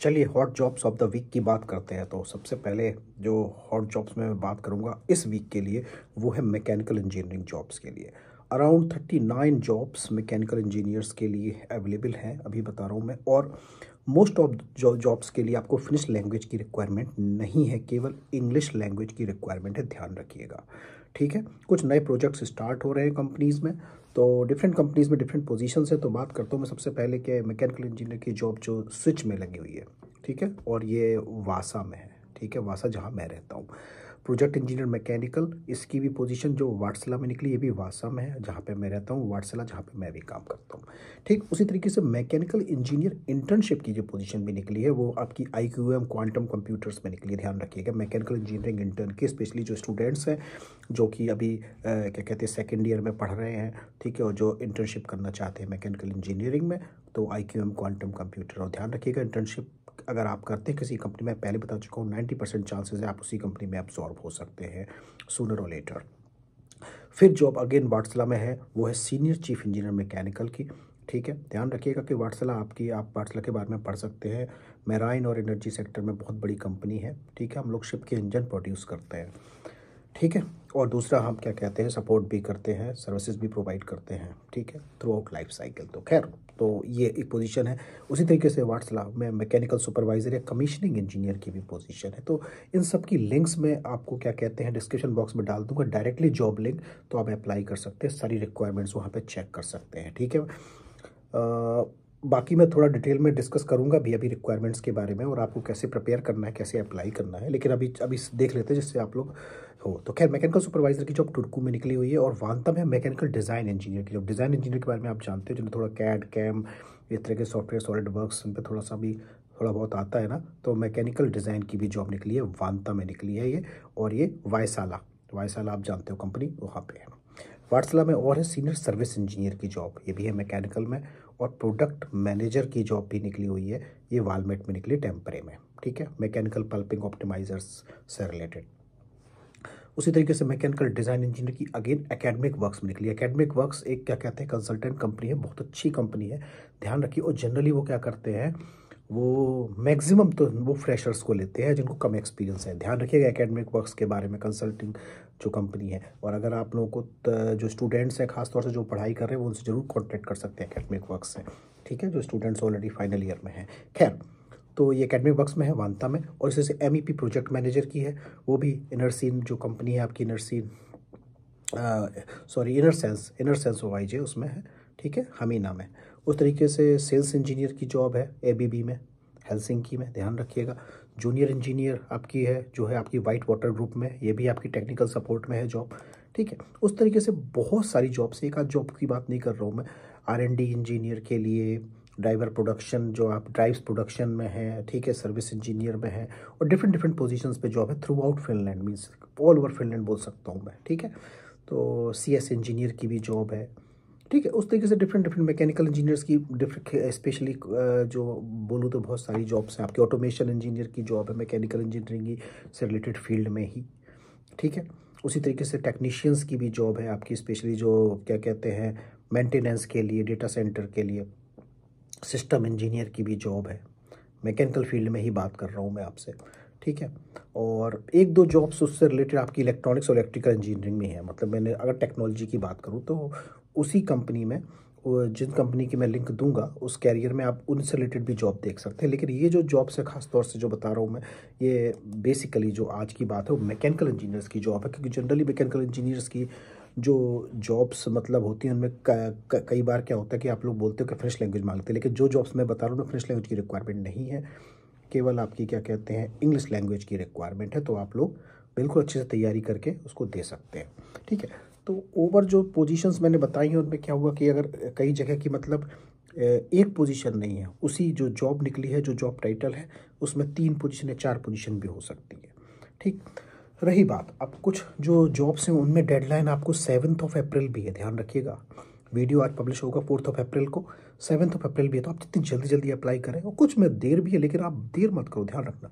चलिए hot jobs of the week की बात करते हैं तो सबसे पहले जो हॉट जॉब्स में मैं बात करूंगा इस वीक के लिए वो है मैकेनिकल इंजीनियरिंग जॉब्स के लिए around thirty nine jobs mechanical engineers के लिए अवेलेबल हैं अभी बता रहा हूँ मैं और मोस्ट ऑफ जॉब्स के लिए आपको फिनिश लैंग्वेज की रिक्वायरमेंट नहीं है केवल इंग्लिश लैंग्वेज की रिक्वायरमेंट है ध्यान रखिएगा ठीक है कुछ नए प्रोजेक्ट्स स्टार्ट हो रहे हैं कंपनीज़ में तो डिफरेंट कंपनीज़ में डिफरेंट पोजीशन है तो बात करता हूँ मैं सबसे पहले कि मैकेनिकल इंजीनियर की जॉब जो स्विच में लगी हुई है ठीक है और ये वासा में है ठीक है वासा जहाँ मैं रहता हूँ प्रोजेक्ट इंजीनियर मैकेनिकल इसकी भी पोजीशन जो वाटसला में निकली ये भी वासा में है जहाँ पे मैं रहता हूँ वाटसला जहाँ पे मैं भी काम करता हूँ ठीक उसी तरीके से मैकेनिकल इंजीनियर इंटर्नशिप की जो पोजीशन भी निकली है वो आपकी I Q M quantum computers में निकली है ध्यान रखिएगा मैकेनिकल इंजीनियरिंग इंटर्न के स्पेशली जो स्टूडेंट्स हैं जो कि अभी आ, क्या कहते हैं सेकेंड ईयर में पढ़ रहे हैं ठीक है और जो इंटर्नशिप करना चाहते हैं मैकेनिकल इंजीनियरिंग में तो I Q M quantum computer और ध्यान रखिएगा इंटर्नशिप अगर आप करते हैं किसी कंपनी में पहले बता चुका हूँ नाइन्टी परसेंट चांसेज है आप उसी कंपनी में एब्जॉर्ब हो सकते हैं सूनर और लेटर फिर जॉब अगेन वाटसला में है वो है सीनियर चीफ इंजीनियर मैकेनिकल की ठीक है ध्यान रखिएगा कि वाटसला आपकी आप वाटसला के बारे में पढ़ सकते हैं मैराइन और एनर्जी सेक्टर में बहुत बड़ी कंपनी है ठीक है हम लोग शिप के इंजन प्रोड्यूस करते हैं ठीक है और दूसरा हम क्या कहते हैं सपोर्ट भी करते हैं सर्विसेज भी प्रोवाइड करते हैं ठीक है थ्रू आउट लाइफ साइकिल तो खैर तो ये एक पोजीशन है उसी तरीके से वाट्सला में मैकेनिकल सुपरवाइज़र या कमीशनिंग इंजीनियर की भी पोजीशन है तो इन सब की लिंक्स मैं आपको क्या कहते हैं डिस्क्रिप्शन बॉक्स में डाल दूंगा डायरेक्टली जॉब लिंक तो आप अप्लाई कर सकते हैं सारी रिक्वायरमेंट्स वहाँ पर चेक कर सकते हैं ठीक है आ, बाकी मैं थोड़ा डिटेल में डिस्कस करूंगा भी अभी रिक्वायरमेंट्स के बारे में और आपको कैसे प्रिपेयर करना है कैसे अप्लाई करना है लेकिन अभी अभी देख लेते हैं जिससे आप लोग हो तो खैर मैकेनिकल सुपरवाइजर की जॉब टुर्कू में निकली हुई है और वानतम है मैकेनिकल डिज़ाइन इंजीनियर की जॉब डिज़ाइन इंजीनियर के बारे में आप जानते हो जिन्हें थोड़ा कैड कैम इस तरह के सॉफ्टवेयर सॉलिड वर्क्स उन पर थोड़ा सा भी थोड़ा बहुत आता है ना तो मैकेनिकल डिज़ाइन की भी जॉब निकली है वानता में निकली है ये और ये वायसाला वायसाला आप जानते हो कंपनी वहाँ पर है वाटसला में और है सीनियर सर्विस इंजीनियर की जॉब ये भी है मैकेनिकल में और प्रोडक्ट मैनेजर की जॉब भी निकली हुई है ये वालमेट में निकली टेम्परे में ठीक है मैकेनिकल पल्पिंग ऑप्टिमाइजर्स से रिलेटेड उसी तरीके से मैकेनिकल डिज़ाइन इंजीनियर की अगेन एकेडमिक वर्क्स में निकली एकेडमिक वर्क्स एक क्या कहते हैं कंसल्टेंट कंपनी है बहुत अच्छी कंपनी है ध्यान रखिए और जनरली वो क्या करते हैं वो मैक्सिमम तो वो फ्रेशर्स को लेते हैं जिनको कम एक्सपीरियंस है ध्यान रखिएगा एकेडमिक वर्क्स के बारे में कंसल्टिंग जो कंपनी है और अगर आप लोगों को जो स्टूडेंट्स हैं खासतौर से जो पढ़ाई कर रहे हैं वो उनसे ज़रूर कॉन्टैक्ट कर सकते हैं एकेडमिक वर्क्स से ठीक है जो स्टूडेंट्स ऑलरेडी फाइनल ईयर में हैं खैर तो ये अकेडमिक वर्क्स में है वानता में और इससे एम प्रोजेक्ट मैनेजर की है वो भी इनरसिन जो कंपनी है आपकी इनरसिन sorry inner sense inner sense ओ उसमें है ठीक है हमीना में उस तरीके से सेल्स इंजीनियर की जॉब है ए में हेलसिंकी में ध्यान रखिएगा जूनियर इंजीनियर आपकी है जो है आपकी वाइट वाटर ग्रुप में ये भी आपकी टेक्निकल सपोर्ट में है जॉब ठीक है उस तरीके से बहुत सारी जॉब्स एक आध जॉब की बात नहीं कर रहा हूँ मैं आर एन डी इंजीनियर के लिए ड्राइवर प्रोडक्शन जो आप ड्राइव्स प्रोडक्शन में है ठीक है सर्विस इंजीनियर में है और डिफरेंट डिफरेंट पोजिशन पर जॉब है throughout Finland means all over Finland बोल सकता हूँ मैं ठीक है तो सी एस इंजीनियर की भी जॉब है ठीक है उस तरीके से डिफरेंट डिफरेंट मैकेनिकल इंजीनियर्स की डिफरेंट स्पेशली जो बोलूँ तो बहुत सारी जॉब्स हैं आपके ऑटोमेशन इंजीनियर की जॉब है मैकेनिकल इंजीनियरिंग की से रिलेटेड फील्ड में ही ठीक है उसी तरीके से टेक्नीशियंस की भी जॉब है आपकी स्पेशली जो क्या कहते हैं मेंटेनेंस के लिए डेटा सेंटर के लिए सिस्टम इंजीनियर की भी जॉब है मैकेनिकल फील्ड में ही बात कर रहा हूँ मैं आपसे ठीक है और एक दो जॉब्स उससे रिलेटेड आपकी इलेक्ट्रॉनिक्स और इलेक्ट्रिकल इंजीनियरिंग में है मतलब मैंने अगर टेक्नोलॉजी की बात करूँ तो उसी कंपनी में जिन कंपनी की मैं लिंक दूंगा उस कैरियर में आप उनसे रिलेटेड भी जॉब देख सकते हैं लेकिन ये जो जॉब्स से खास तौर से जो बता रहा हूँ मैं ये बेसिकली जो आज की बात है वो मैकेनिकल इंजीनियर्स की जॉब है क्योंकि जनरली मैकेनिकल इंजीनियर्स की जो जॉब्स मतलब होती हैं उनमें कई बार क्या होता है कि आप लोग बोलते हो कि फ्रेश लैंग्वेज मांगते हैं लेकिन जो जॉब्स मैं बता रहा हूँ फ्रेश लैंग्वेज की रिक्वायरमेंट नहीं है केवल आपकी क्या कहते हैं इंग्लिश लैंग्वेज की रिक्वायरमेंट है तो आप लोग बिल्कुल अच्छे से तैयारी करके उसको दे सकते हैं ठीक है तो ओवर जो पोजीशंस मैंने बताई हैं उनमें क्या हुआ कि अगर कई जगह की मतलब एक पोजीशन नहीं है उसी जो जॉब निकली है जो जॉब टाइटल है उसमें तीन पोजीशन या चार पोजीशन भी हो सकती है ठीक रही बात अब कुछ जो जॉब्स हैं उनमें डेडलाइन आपको सेवन्थ ऑफ अप्रैल भी है ध्यान रखिएगा वीडियो आज पब्लिश होगा फोर्थ ऑफ अप्रैल को सेवन्थ ऑफ अप्रैल भी है तो आप जितनी जल्दी जल्दी अप्लाई करें और कुछ में देर भी है लेकिन आप देर मत करो ध्यान रखना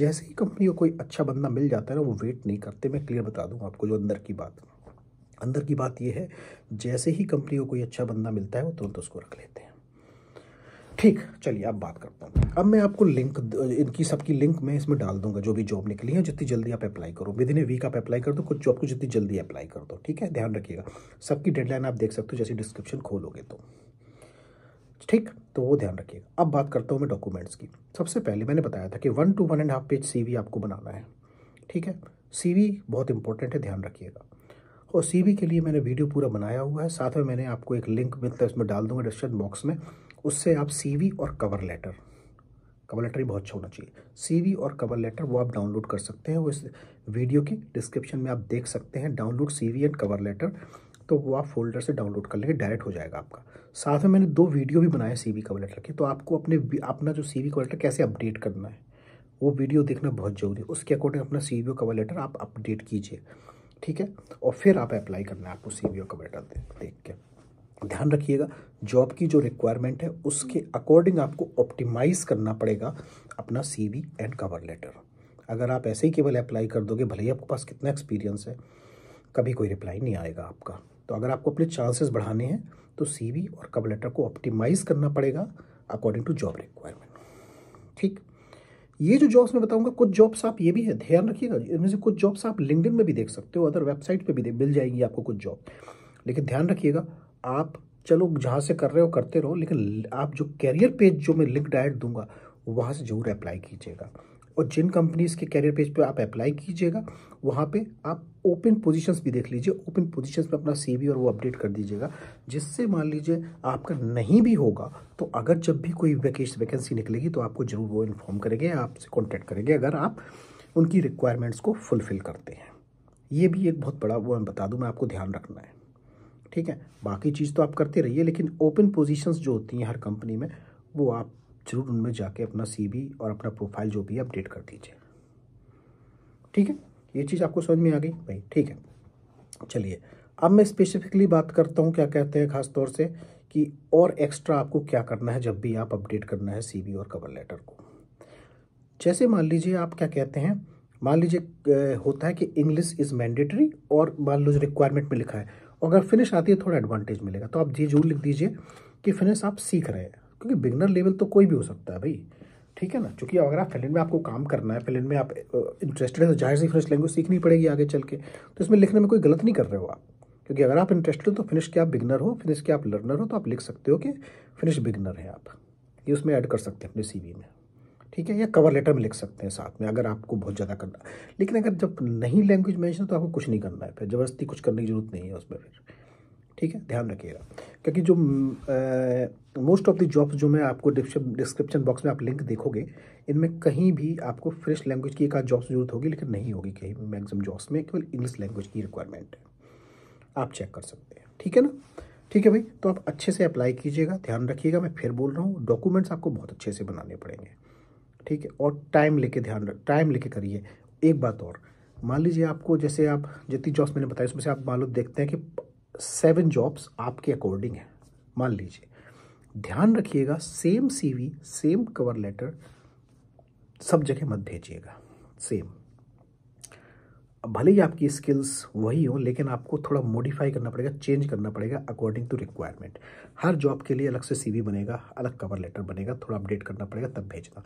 जैसे ही कंपनी को कोई अच्छा बंदा मिल जाता है ना वो वेट नहीं करते मैं क्लियर बता दूँ आपको जो अंदर की बात है अंदर की बात यह है जैसे ही कंपनी को कोई अच्छा बंदा मिलता है वो तुरंत उसको रख लेते हैं ठीक चलिए अब बात करता हूँ अब मैं आपको लिंक इनकी सबकी लिंक मैं इसमें डाल दूंगा जो भी जॉब निकली है जितनी जल्दी आप अप्लाई करो विद इन ए वीक आप अप्लाई कर दो कुछ जॉब को जितनी जल्दी अप्लाई कर दो ठीक है ध्यान रखिएगा सबकी डेडलाइन आप देख सकते हो जैसे डिस्क्रिप्शन खोलोगे तो ठीक तो वो ध्यान रखिएगा अब बात करता हूँ मैं डॉक्यूमेंट्स की सबसे पहले मैंने बताया था कि one two one and half page C आपको बनाना है ठीक है सी बहुत इंपॉर्टेंट है ध्यान रखिएगा और सी के लिए मैंने वीडियो पूरा बनाया हुआ है साथ में मैंने आपको एक लिंक मतलब इसमें डाल दूंगा डिस्क्रिप्शन बॉक्स में उससे आप सी और कवर लेटर कवर लेटर ही बहुत अच्छा होना चाहिए सी और कवर लेटर वो आप डाउनलोड कर सकते हैं वो इस वीडियो की डिस्क्रिप्शन में आप देख सकते हैं download C and cover letter तो वो आप फोल्डर से डाउनलोड कर लेंगे डायरेक्ट हो जाएगा आपका साथ में मैंने दो वीडियो भी बनाए सी कवर लेटर के तो आपको अपने अपना जो सी कवर लेटर कैसे अपडेट करना है वो वीडियो देखना बहुत ज़रूरी है उसके अकॉर्डिंग अपना सी कवर लेटर आप अपडेट कीजिए ठीक है और फिर आप अप्लाई करना है आपको सी बी का दे, देख के ध्यान रखिएगा जॉब की जो रिक्वायरमेंट है उसके अकॉर्डिंग आपको ऑप्टिमाइज करना पड़ेगा अपना C V and cover letter अगर आप ऐसे ही केवल अप्लाई कर दोगे भले ही आपके पास कितना एक्सपीरियंस है कभी कोई रिप्लाई नहीं आएगा आपका तो अगर आपको अपने चांसेस बढ़ाने हैं तो सी और कवर लेटर को ऑप्टिमाइज करना पड़ेगा अकॉर्डिंग टू जॉब रिक्वायरमेंट ठीक ये जो जॉब्स मैं बताऊंगा कुछ जॉब्स आप ये भी है ध्यान रखिएगा इनमें से कुछ जॉब्स आप लिंकड में भी देख सकते हो अदर वेबसाइट पर भी मिल जाएंगी आपको कुछ जॉब लेकिन ध्यान रखिएगा आप चलो जहाँ से कर रहे हो करते रहो लेकिन आप जो कैरियर पेज जो मैं लिंक डायरेक्ट दूंगा वहाँ से ज़रूर अप्लाई कीजिएगा और जिन कंपनीज के कैरियर पेज पे आप अप्लाई कीजिएगा वहाँ पे आप ओपन पोजीशंस भी देख लीजिए ओपन पोजीशंस पे अपना सीवी और वो अपडेट कर दीजिएगा जिससे मान लीजिए आपका नहीं भी होगा तो अगर जब भी कोई वैकेश वैकेंसी निकलेगी तो आपको ज़रूर वो इन्फॉर्म करेंगे आपसे कॉन्टैक्ट करेंगे अगर आप उनकी रिक्वायरमेंट्स को फुलफ़िल करते हैं ये भी एक बहुत बड़ा वो बता दूँ मैं आपको ध्यान रखना है ठीक है बाकी चीज़ तो आप करते रहिए लेकिन ओपन पोजीशंस जो होती हैं हर कंपनी में वो आप ज़रूर उनमें जाके अपना सी और अपना प्रोफाइल जो भी है अपडेट कर दीजिए ठीक है ये चीज़ आपको समझ में आ गई भाई ठीक है चलिए अब मैं स्पेसिफिकली बात करता हूँ क्या कहते हैं खास तौर से कि और एक्स्ट्रा आपको क्या करना है जब भी आप अपडेट करना है सीवी और कवर लेटर को जैसे मान लीजिए आप क्या कहते हैं मान लीजिए होता है कि इंग्लिश इज़ मैंडेटरी और मान जो रिक्वायरमेंट में लिखा है और अगर फिनिश आती है थोड़ा एडवांटेज मिलेगा तो आप ये जरूर लिख दीजिए कि फिनिश आप सीख रहे हैं क्योंकि बिगनर लेवल तो कोई भी हो सकता है भाई ठीक है ना चूंकि अगर आप फिलिन में आपको काम करना है फिलिन में आप इंटरेस्टेड है तो जाहिर सी फिनिश लैंग्वेज सीखनी पड़ेगी आगे चल के तो इसमें लिखने में कोई गलत नहीं कर रहे हो आप क्योंकि अगर आप इंटरेस्टेड हो तो फिनिश के आप बिगनर हो फिनिश के आप लर्नर हो तो आप लिख सकते हो कि फिनिश बिगनर है आप ये उसमें ऐड कर सकते हैं अपने सी में ठीक है या कवर लेटर में लिख सकते हैं साथ में अगर आपको बहुत ज़्यादा करना लेकिन अगर जब नहीं लैंग्वेज मैंशन तो आपको कुछ नहीं करना है फिर ज़बरदस्ती कुछ करने की जरूरत नहीं है उसमें फिर ठीक है ध्यान रखिएगा क्योंकि जो मोस्ट ऑफ द जॉब्स जो मैं आपको डिस्क्रिप्शन बॉक्स में आप लिंक देखोगे इनमें कहीं भी आपको फ्रेश लैंग्वेज की एक आध जॉब्स जरूरत होगी लेकिन नहीं होगी कहीं मैक्सिमम जॉब्स में केवल इंग्लिश लैंग्वेज की रिक्वायरमेंट है आप चेक कर सकते हैं ठीक है ना ठीक है भाई तो आप अच्छे से अप्लाई कीजिएगा ध्यान रखिएगा मैं फिर बोल रहा हूँ डॉक्यूमेंट्स आपको बहुत अच्छे से बनाने पड़ेंगे ठीक है और टाइम लेके ध्यान रख टाइम लेके करिए एक बात और मान लीजिए आपको जैसे आप जितनी जॉब्स मैंने बताई उसमें से आप मान लो देखते हैं कि सेवन जॉब्स आपके अकॉर्डिंग है मान लीजिए ध्यान रखिएगा same CV same cover letter सब जगह मत भेजिएगा सेम भले ही आपकी स्किल्स वही हो लेकिन आपको थोड़ा मॉडिफाई करना पड़ेगा चेंज करना पड़ेगा अकॉर्डिंग टू रिक्वायरमेंट हर जॉब के लिए अलग से सीवी बनेगा अलग कवर लेटर बनेगा थोड़ा अपडेट करना पड़ेगा तब भेजना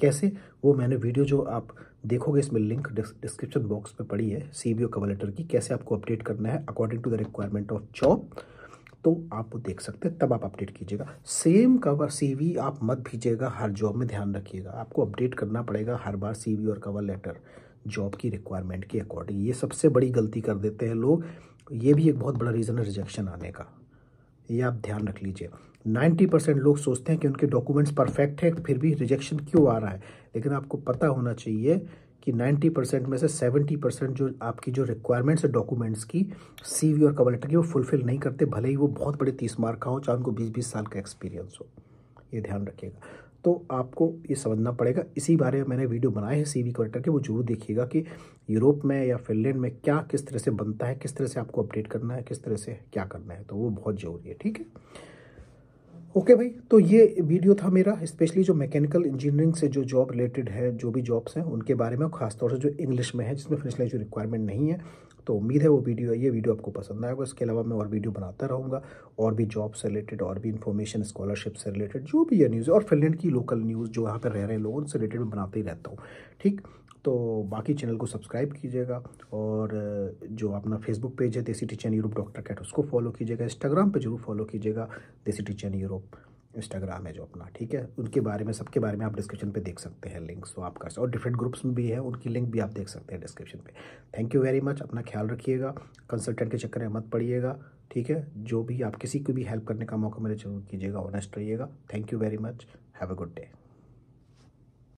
कैसे वो मैंने वीडियो जो आप देखोगे इसमें लिंक डिस्क्रिप्शन बॉक्स में पड़ी है सी और कवर लेटर की कैसे आपको अपडेट करना है according to the requirement of job तो आप वो देख सकते हैं तब आप अपडेट कीजिएगा सेम कवर सीवी आप मत भेजिएगा हर जॉब में ध्यान रखिएगा आपको अपडेट करना पड़ेगा हर बार सीवी और कवर लेटर जॉब की रिक्वायरमेंट के अकॉर्डिंग ये सबसे बड़ी गलती कर देते हैं लोग ये भी एक बहुत बड़ा रीज़न है रिजेक्शन आने का ये आप ध्यान रख लीजिए 90 परसेंट लोग सोचते हैं कि उनके डॉक्यूमेंट्स परफेक्ट है फिर भी रिजेक्शन क्यों आ रहा है लेकिन आपको पता होना चाहिए कि 90 परसेंट में से 70 परसेंट जो आपकी जो रिक्वायरमेंट्स है डॉक्यूमेंट्स की सीवी और कवर लेटर की वो फुलफिल नहीं करते भले ही वो बहुत बड़े तीस मार्क का हो चाहे उनको बीस बीस साल का एक्सपीरियंस हो ये ध्यान रखिएगा तो आपको ये समझना पड़ेगा इसी बारे में मैंने वीडियो बनाए हैं सी वी करेक्टर के वो जरूर देखिएगा कि यूरोप में या फिनलैंड में क्या किस तरह से बनता है किस तरह से आपको अपडेट करना है किस तरह से क्या करना है तो वो बहुत ज़रूरी है ठीक है ओके भाई तो ये वीडियो था मेरा स्पेशली जो मैकेनिकल इंजीनियरिंग से जो जॉब रिलेटेड है जो भी जॉब्स हैं उनके बारे में खासतौर से जो इंग्लिश में है जिसमें फिनिश जो रिक्वायरमेंट नहीं है तो उम्मीद है वो वीडियो ये वीडियो आपको पसंद आएगा इसके अलावा मैं और वीडियो बनाता रहूँगा और भी जॉब से रिलेटेड और भी इन्फॉर्मेशन स्कॉलरशिप से रिलेटेड जो भी ये न्यूज़ और फिनलैंड की लोकल न्यूज़ जो यहाँ पर रह रहे हैं लोग उनसे रिलेटेड मैं बनाते ही रहता हूँ ठीक तो बाकी चैनल को सब्सक्राइब कीजिएगा और जो अपना फेसबुक पेज है Desi teacher Europe doctor cat उसको फॉलो कीजिएगा इंस्टाग्राम पर जरूर फॉलो कीजिएगा देसी टीचर यूरोप इंस्टाग्राम है जो अपना ठीक है उनके बारे में सबके बारे में आप डिस्क्रिप्शन पे देख सकते हैं लिंक्स तो आप कर सकते और डिफरेंट ग्रुप्स में भी है उनकी लिंक भी आप देख सकते हैं डिस्क्रिप्शन पे थैंक यू वेरी मच अपना ख्याल रखिएगा कंसल्टेंट के चक्कर में मत पड़िएगा ठीक है जो भी आप किसी को भी हेल्प करने का मौका मिले जरूर कीजिएगा ऑनेस्ट रहिएगा thank you very much have a good day